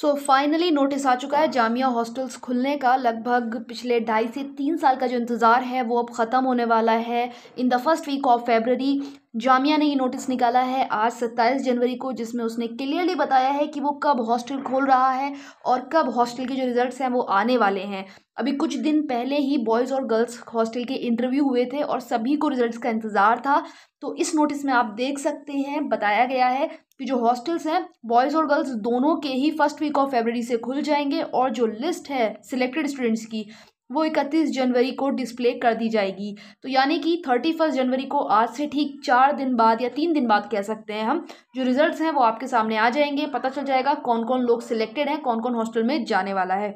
so finally notice आ चुका है Jamia hostels खुलने का लगभग पिछले ढाई से तीन साल का जो इंतज़ार है वो अब ख़त्म होने वाला है in the first week of February Jamia ने ये नोटिस निकाला है आज सत्ताईस जनवरी को जिसमें उसने क्लियरली बताया है कि वो कब हॉस्टल खोल रहा है और कब हॉस्टल के जो रिज़ल्ट्स हैं वो आने वाले हैं अभी कुछ दिन पहले ही बॉयज़ और गर्ल्स हॉस्टल के इंटरव्यू हुए थे और सभी को रिज़ल्ट्स का इंतज़ार था तो इस नोटिस में आप देख सकते हैं बताया गया है कि जो हॉस्टल्स हैं बॉयज़ और गर्ल्स दोनों के ही फर्स्ट वीक ऑफ फेबररी से खुल जाएंगे और जो लिस्ट है सिलेक्टेड स्टूडेंट्स की वो 31 जनवरी को डिस्प्ले कर दी जाएगी तो यानी कि 31 जनवरी को आज से ठीक चार दिन बाद या तीन दिन बाद कह सकते हैं हम जो रिज़ल्ट हैं वो आपके सामने आ जाएंगे पता चल जाएगा कौन कौन लोग सिलेक्टेड हैं कौन कौन हॉस्टल में जाने वाला है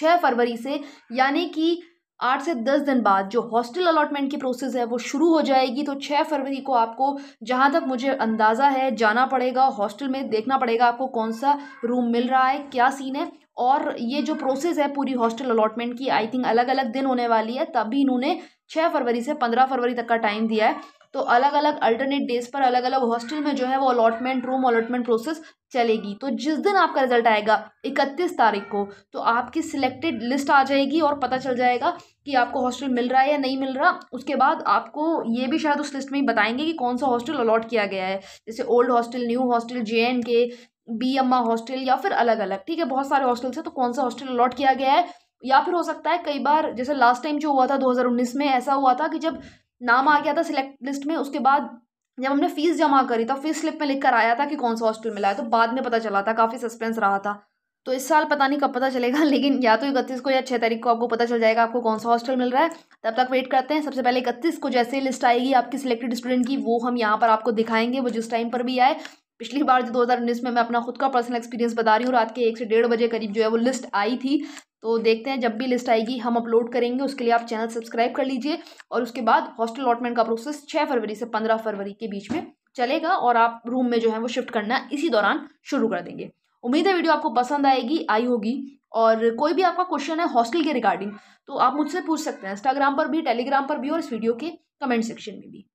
छः फरवरी से यानी कि आठ से दस दिन बाद जो हॉस्टल अलॉटमेंट की प्रोसेस है वो शुरू हो जाएगी तो छः फरवरी को आपको जहाँ तक मुझे अंदाज़ा है जाना पड़ेगा हॉस्टल में देखना पड़ेगा आपको कौन सा रूम मिल रहा है क्या सीन है और ये जो प्रोसेस है पूरी हॉस्टल अलॉटमेंट की आई थिंक अलग अलग दिन होने वाली है तभी इन्होंने छः फरवरी से पंद्रह फरवरी तक का टाइम दिया है तो अलग अलग अल्टरनेट डेज पर अलग अलग हॉस्टल में जो है वो अलॉटमेंट रूम अलॉटमेंट प्रोसेस चलेगी तो जिस दिन आपका रिजल्ट आएगा इकतीस तारीख को तो आपकी सिलेक्टेड लिस्ट आ जाएगी और पता चल जाएगा कि आपको हॉस्टल मिल रहा है या नहीं मिल रहा उसके बाद आपको ये भी शायद उस लिस्ट में ही बताएंगे कि कौन सा हॉस्टल अलॉट किया गया है जैसे old hostel new hostel J and K B Amma hostel या फिर अलग अलग ठीक है बहुत सारे हॉस्टल्स हैं तो कौन सा हॉस्टल अलॉट किया गया है या फिर हो सकता है कई बार जैसे लास्ट टाइम जो हुआ था 2019 में ऐसा हुआ था कि जब नाम आ गया था सिलेक्ट लिस्ट में उसके बाद जब हमने फ़ीस जमा करी तो फीस स्लिप में लिख कर आया था कि कौन सा हॉस्टल मिला है तो बाद में पता चला था काफ़ी सस्पेंस रहा था तो इस साल पता नहीं कब पता चलेगा लेकिन या तो इकतीस को या छः तारीख को आपको पता चल जाएगा आपको कौन सा हॉस्टल मिल रहा है तब तक वेट करते हैं सबसे पहले इकतीस को जैसे लिस्ट आएगी आपकी सिलेक्टेड स्टूडेंट की वो हम यहाँ पर आपको दिखाएंगे वो जिस टाइम पर भी आए पिछली बार जो दो में मैं अपना खुद का पर्सनल एक्सपीरियंस बता रही हूँ रात के एक से डेढ़ बजे करीब जो है वो लिस्ट आई थी तो देखते हैं जब भी लिस्ट आएगी हम अपलोड करेंगे उसके लिए आप चैनल सब्सक्राइब कर लीजिए और उसके बाद हॉस्टल अलॉटमेंट का प्रोसेस छः फरवरी से पंद्रह फरवरी के बीच में चलेगा और आप रूम में जो है वो शिफ्ट करना इसी दौरान शुरू कर देंगे उम्मीद है वीडियो आपको पसंद आएगी आई होगी और कोई भी आपका क्वेश्चन है हॉस्टल के रिगार्डिंग तो आप मुझसे पूछ सकते हैं इंस्टाग्राम पर भी टेलीग्राम पर भी और इस वीडियो के कमेंट सेक्शन में भी